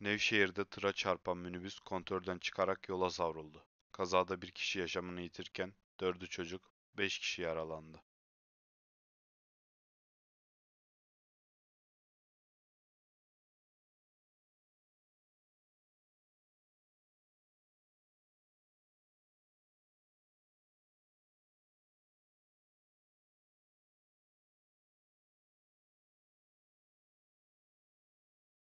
Nevşehir'de tıra çarpan minibüs kontörden çıkarak yola savruldu. Kazada bir kişi yaşamını yitirken dördü çocuk, beş kişi yaralandı.